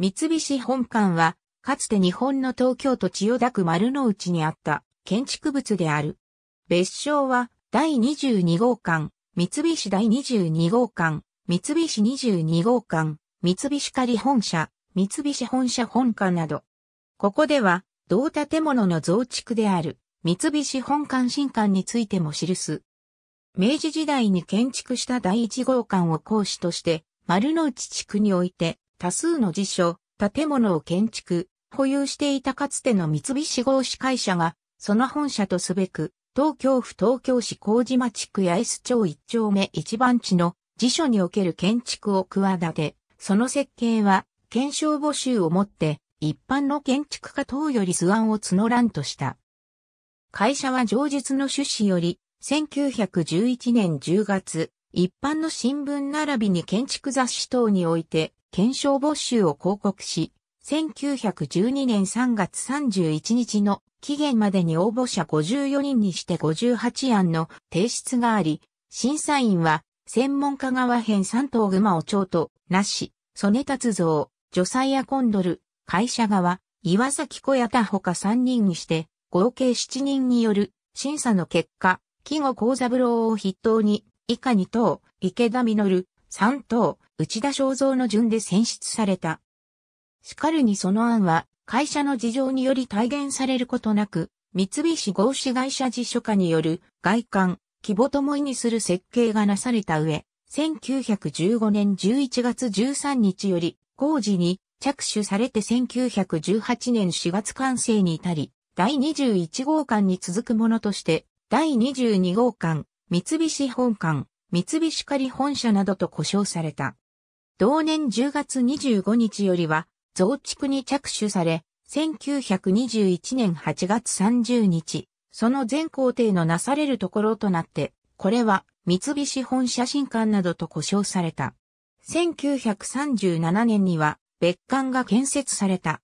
三菱本館は、かつて日本の東京都千代田区丸の内にあった建築物である。別称は、第22号館、三菱第22号館、三菱22号館、三菱仮本社、三菱本社本館など。ここでは、同建物の増築である、三菱本館新館についても記す。明治時代に建築した第1号館を講師として、丸の内地区において、多数の辞書、建物を建築、保有していたかつての三菱合資会社が、その本社とすべく、東京府東京市麹町区八重洲町一丁目一番地の辞書における建築を企て、その設計は、検証募集をもって、一般の建築家等より図案を募らんとした。会社は上述の趣旨より、1911年10月、一般の新聞並びに建築雑誌等において、検証募集を広告し、1912年3月31日の期限までに応募者54人にして58案の提出があり、審査員は専門家側編三頭熊を長と、なし、曽根達ョサイやコンドル、会社側、岩崎小屋田他3人にして、合計7人による審査の結果、木後幸三郎を筆頭に、以下に等、池田実、三等、内田正造の順で選出された。しかるにその案は、会社の事情により体現されることなく、三菱合資会社辞書家による外観、規模とも意にする設計がなされた上、1915年11月13日より工事に着手されて1918年4月完成に至り、第21号館に続くものとして、第22号館、三菱本館、三菱仮本社などと呼称された。同年10月25日よりは増築に着手され、1921年8月30日、その全工程のなされるところとなって、これは三菱本社新館などと呼称された。1937年には別館が建設された。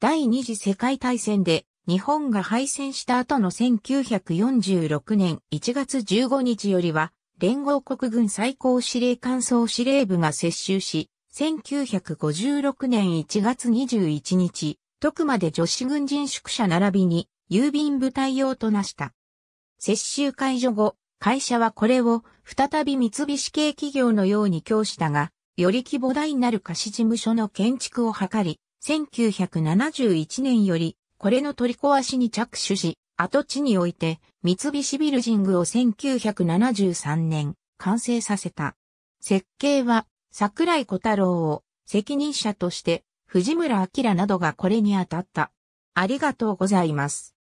第二次世界大戦で日本が敗戦した後の1946年1月15日よりは連合国軍最高司令官総司令部が接収し、1956年1月21日、特まで女子軍人宿舎並びに郵便部隊用となした。接収解除後、会社はこれを再び三菱系企業のように供したが、より規模大なる貸し事務所の建築を図り、1971年よりこれの取り壊しに着手し、跡地において三菱ビルジングを1973年完成させた。設計は桜井小太郎を責任者として藤村明などがこれに当たった。ありがとうございます。